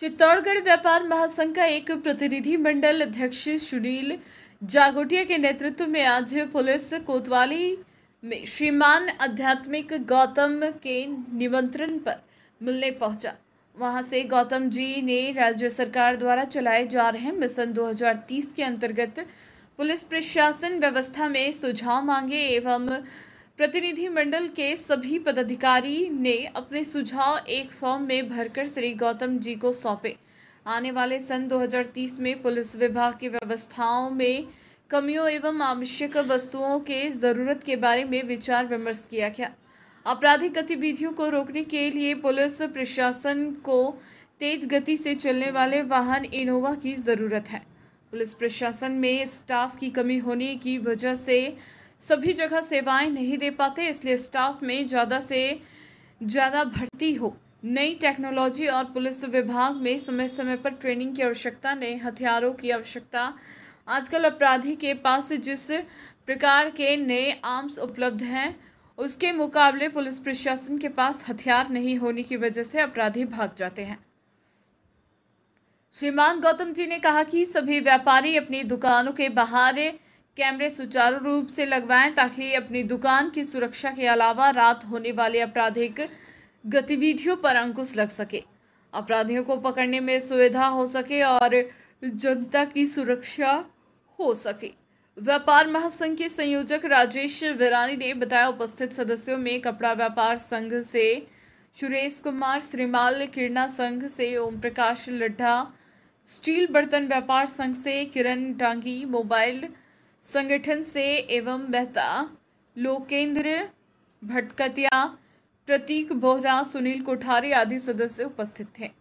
चित्तौड़गढ़ व्यापार महासंघ का एक प्रतिनिधि मंडल अध्यक्ष सुनील जागोटिया के नेतृत्व में आज पुलिस कोतवाली में श्रीमान आध्यात्मिक गौतम के निमंत्रण पर मिलने पहुंचा वहां से गौतम जी ने राज्य सरकार द्वारा चलाए जा रहे मिशन 2030 के अंतर्गत पुलिस प्रशासन व्यवस्था में सुझाव मांगे एवं प्रतिनिधिमंडल के सभी पदाधिकारी ने अपने सुझाव एक फॉर्म में भरकर श्री गौतम जी को सौंपे आने वाले सन 2030 में पुलिस विभाग की व्यवस्थाओं में कमियों एवं आवश्यक वस्तुओं के ज़रूरत के बारे में विचार विमर्श किया गया आपराधिक गतिविधियों को रोकने के लिए पुलिस प्रशासन को तेज गति से चलने वाले वाहन इनोवा की ज़रूरत है पुलिस प्रशासन में स्टाफ की कमी होने की वजह से सभी जगह सेवाएं नहीं दे पाते इसलिए स्टाफ में ज़्यादा से ज़्यादा भर्ती हो नई टेक्नोलॉजी और पुलिस विभाग में समय समय पर ट्रेनिंग की आवश्यकता नए हथियारों की आवश्यकता आजकल अपराधी के पास जिस प्रकार के नए आर्म्स उपलब्ध हैं उसके मुकाबले पुलिस प्रशासन के पास हथियार नहीं होने की वजह से अपराधी भाग जाते हैं श्रीमान गौतम जी ने कहा कि सभी व्यापारी अपनी दुकानों के बाहर कैमरे सुचारू रूप से लगवाएं ताकि अपनी दुकान की सुरक्षा के अलावा रात होने वाले आपराधिक गतिविधियों पर अंकुश लग सके अपराधियों को पकड़ने में सुविधा हो सके और जनता की सुरक्षा हो सके व्यापार महासंघ के संयोजक राजेश विरानी ने बताया उपस्थित सदस्यों में कपड़ा व्यापार संघ से सुरेश कुमार श्रीमाल किरणा संघ से ओम प्रकाश लड्ढा स्टील बर्तन व्यापार संघ से किरण डांगी मोबाइल संगठन से एवं मेहता लोकेंद्र भटकतिया प्रतीक बोहरा सुनील कोठारी आदि सदस्य उपस्थित थे